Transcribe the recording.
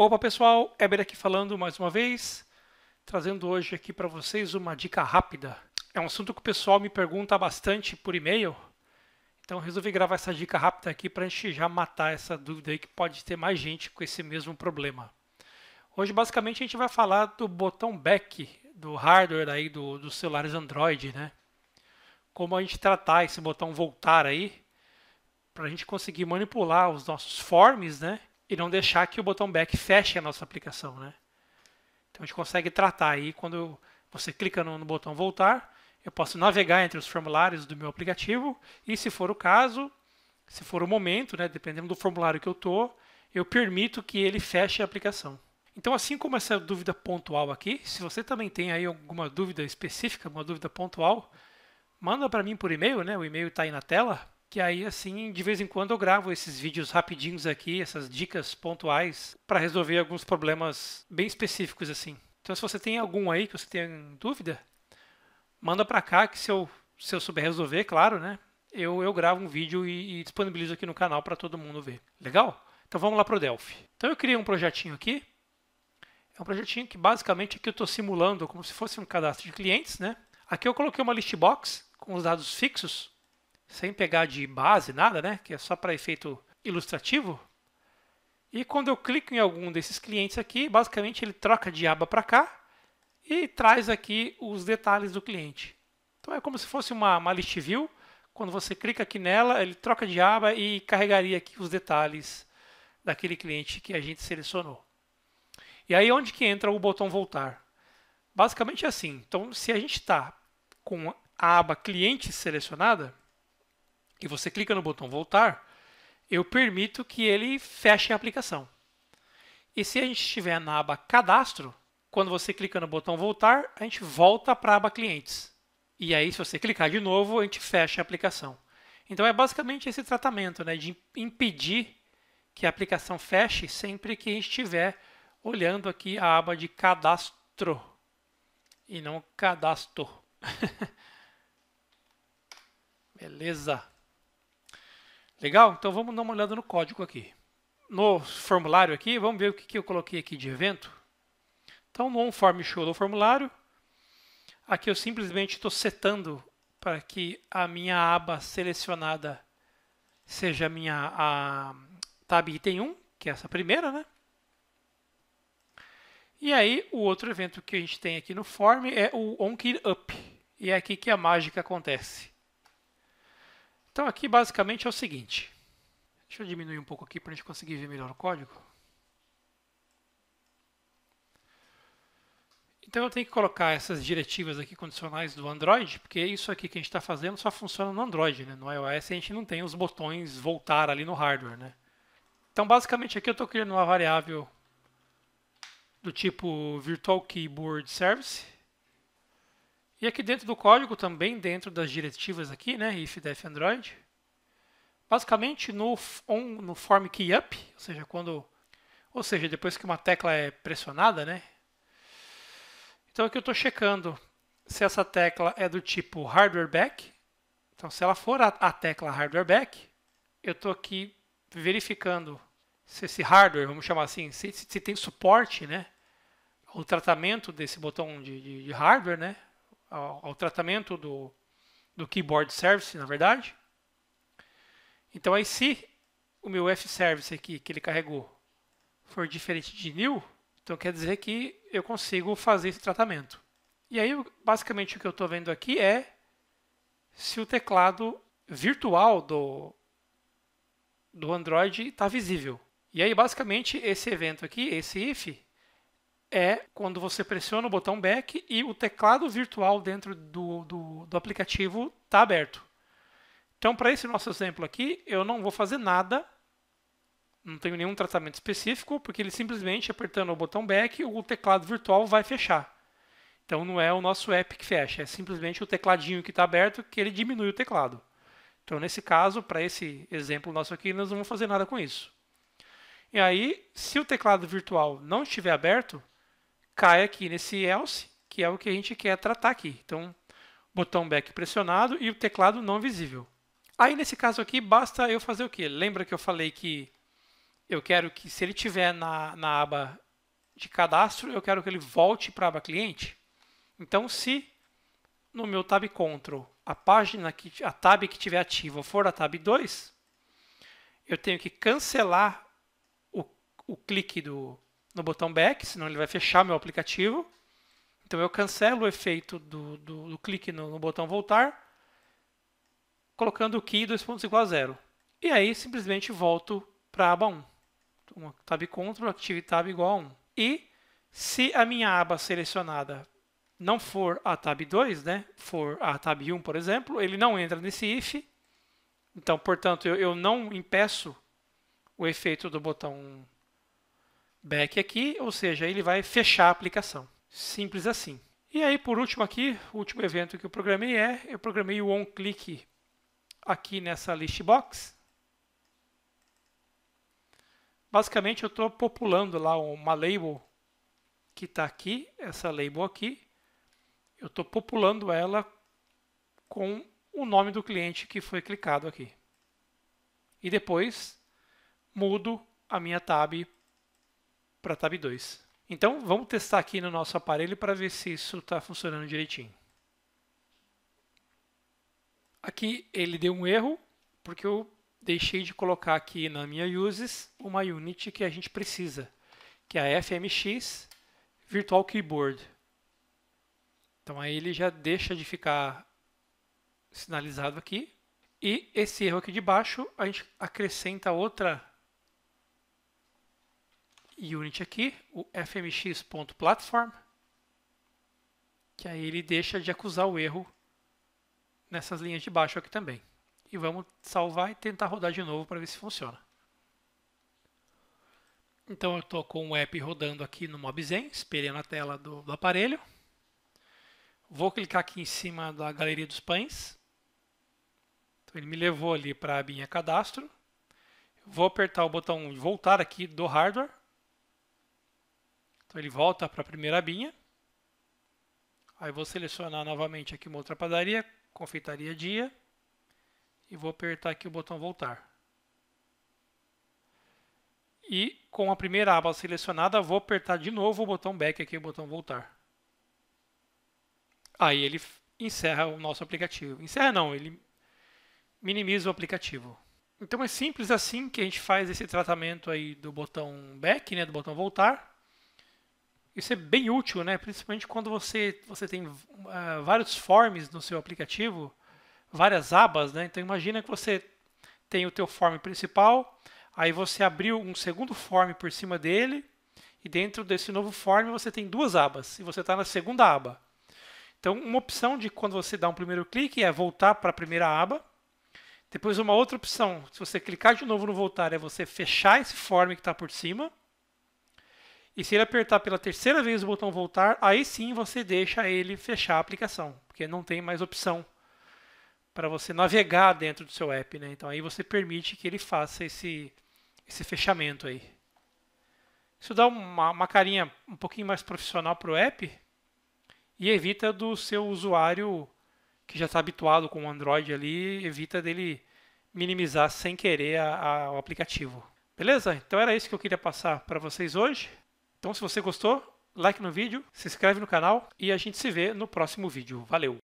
Opa pessoal, Eber aqui falando mais uma vez, trazendo hoje aqui para vocês uma dica rápida. É um assunto que o pessoal me pergunta bastante por e-mail, então resolvi gravar essa dica rápida aqui para a gente já matar essa dúvida aí que pode ter mais gente com esse mesmo problema. Hoje basicamente a gente vai falar do botão back do hardware aí do, dos celulares Android, né? Como a gente tratar esse botão voltar aí para a gente conseguir manipular os nossos forms, né? e não deixar que o botão back feche a nossa aplicação, né? Então a gente consegue tratar aí quando você clica no, no botão voltar, eu posso navegar entre os formulários do meu aplicativo e se for o caso, se for o momento, né, dependendo do formulário que eu tô, eu permito que ele feche a aplicação. Então, assim como essa dúvida pontual aqui, se você também tem aí alguma dúvida específica, alguma dúvida pontual, manda para mim por e-mail, né? O e-mail está aí na tela que aí assim, de vez em quando eu gravo esses vídeos rapidinhos aqui, essas dicas pontuais para resolver alguns problemas bem específicos assim. Então se você tem algum aí que você tem dúvida, manda para cá que se eu se eu souber resolver, claro, né? Eu, eu gravo um vídeo e, e disponibilizo aqui no canal para todo mundo ver. Legal? Então vamos lá para o Delphi. Então eu criei um projetinho aqui. É um projetinho que basicamente aqui eu estou simulando como se fosse um cadastro de clientes, né? Aqui eu coloquei uma listbox com os dados fixos sem pegar de base nada, né? Que é só para efeito ilustrativo. E quando eu clico em algum desses clientes aqui, basicamente ele troca de aba para cá e traz aqui os detalhes do cliente. Então é como se fosse uma, uma list view. Quando você clica aqui nela, ele troca de aba e carregaria aqui os detalhes daquele cliente que a gente selecionou. E aí onde que entra o botão voltar? Basicamente é assim. Então se a gente está com a aba cliente selecionada, e você clica no botão voltar, eu permito que ele feche a aplicação. E se a gente estiver na aba cadastro, quando você clica no botão voltar, a gente volta para a aba clientes. E aí, se você clicar de novo, a gente fecha a aplicação. Então, é basicamente esse tratamento né, de impedir que a aplicação feche sempre que a gente estiver olhando aqui a aba de cadastro e não cadastro. Beleza. Legal? Então vamos dar uma olhada no código aqui. No formulário aqui, vamos ver o que, que eu coloquei aqui de evento. Então no OnForm Show do formulário, aqui eu simplesmente estou setando para que a minha aba selecionada seja a minha a tab item 1, que é essa primeira, né? E aí, o outro evento que a gente tem aqui no form é o OnKeyUp. E é aqui que a mágica acontece. Então aqui basicamente é o seguinte. Deixa eu diminuir um pouco aqui para a gente conseguir ver melhor o código. Então eu tenho que colocar essas diretivas aqui condicionais do Android, porque é isso aqui que a gente está fazendo só funciona no Android, né? no iOS a gente não tem os botões voltar ali no hardware. Né? Então basicamente aqui eu estou criando uma variável do tipo virtual keyboard service e aqui dentro do código, também dentro das diretivas aqui, né, if, def, android, basicamente no, on, no form key up, ou seja, quando, ou seja, depois que uma tecla é pressionada, né, então aqui eu estou checando se essa tecla é do tipo hardware back, então se ela for a, a tecla hardware back, eu estou aqui verificando se esse hardware, vamos chamar assim, se, se tem suporte, né, o tratamento desse botão de, de, de hardware, né, ao, ao tratamento do, do keyboard service, na verdade. Então, aí se o meu fService aqui que ele carregou for diferente de new, então quer dizer que eu consigo fazer esse tratamento. E aí, basicamente, o que eu estou vendo aqui é se o teclado virtual do, do Android está visível. E aí, basicamente, esse evento aqui, esse if, é quando você pressiona o botão back e o teclado virtual dentro do, do, do aplicativo está aberto. Então, para esse nosso exemplo aqui, eu não vou fazer nada, não tenho nenhum tratamento específico, porque ele simplesmente apertando o botão back, o teclado virtual vai fechar. Então, não é o nosso app que fecha, é simplesmente o tecladinho que está aberto que ele diminui o teclado. Então, nesse caso, para esse exemplo nosso aqui, nós não vamos fazer nada com isso. E aí, se o teclado virtual não estiver aberto, cai aqui nesse else, que é o que a gente quer tratar aqui. Então, botão back pressionado e o teclado não visível. Aí, nesse caso aqui, basta eu fazer o quê? Lembra que eu falei que eu quero que, se ele estiver na, na aba de cadastro, eu quero que ele volte para a aba cliente? Então, se no meu tab control a página que a tab que estiver ativa for a tab 2, eu tenho que cancelar o, o clique do no botão back, senão ele vai fechar meu aplicativo. Então eu cancelo o efeito do, do, do clique no, no, botão voltar, colocando o key 2.5 igual a zero. E aí simplesmente volto para a aba 1. Então, tab Ctrl, Active Tab igual a 1. E se a minha aba selecionada não for a tab 2, né, for a tab 1, por exemplo, ele não entra nesse if. Então, portanto, eu, eu não impeço o efeito do botão back aqui, ou seja, ele vai fechar a aplicação. Simples assim. E aí, por último aqui, o último evento que eu programei é, eu programei o onClick aqui nessa listbox. Basicamente, eu estou populando lá uma label que está aqui, essa label aqui. Eu estou populando ela com o nome do cliente que foi clicado aqui. E depois, mudo a minha tab para Tab 2. Então, vamos testar aqui no nosso aparelho para ver se isso está funcionando direitinho. Aqui ele deu um erro, porque eu deixei de colocar aqui na minha Uses uma unit que a gente precisa, que é a FMX Virtual Keyboard. Então aí ele já deixa de ficar sinalizado aqui. E esse erro aqui de baixo, a gente acrescenta outra unit aqui, o fmx.platform, que aí ele deixa de acusar o erro nessas linhas de baixo aqui também. E vamos salvar e tentar rodar de novo para ver se funciona. Então eu estou com o app rodando aqui no MobZen, esperei a tela do, do aparelho. Vou clicar aqui em cima da galeria dos pães. Então ele me levou ali para a abinha cadastro. Vou apertar o botão voltar aqui do hardware. Então ele volta para a primeira abinha. Aí vou selecionar novamente aqui uma outra padaria, confeitaria dia. E vou apertar aqui o botão voltar. E com a primeira aba selecionada, vou apertar de novo o botão back aqui, o botão voltar. Aí ele encerra o nosso aplicativo. Encerra não, ele minimiza o aplicativo. Então é simples assim que a gente faz esse tratamento aí do botão back, né, do botão voltar. Isso é bem útil, né? principalmente quando você, você tem uh, vários forms no seu aplicativo, várias abas. Né? Então imagina que você tem o teu form principal, aí você abriu um segundo form por cima dele, e dentro desse novo form você tem duas abas, e você está na segunda aba. Então, uma opção de quando você dá um primeiro clique é voltar para a primeira aba. Depois, uma outra opção, se você clicar de novo no voltar, é você fechar esse form que está por cima. E se ele apertar pela terceira vez o botão voltar, aí sim você deixa ele fechar a aplicação, porque não tem mais opção para você navegar dentro do seu app, né? Então aí você permite que ele faça esse esse fechamento aí. Isso dá uma, uma carinha um pouquinho mais profissional para o app e evita do seu usuário que já está habituado com o Android ali, evita dele minimizar sem querer a, a, o aplicativo. Beleza? Então era isso que eu queria passar para vocês hoje. Então, se você gostou, like no vídeo, se inscreve no canal e a gente se vê no próximo vídeo. Valeu!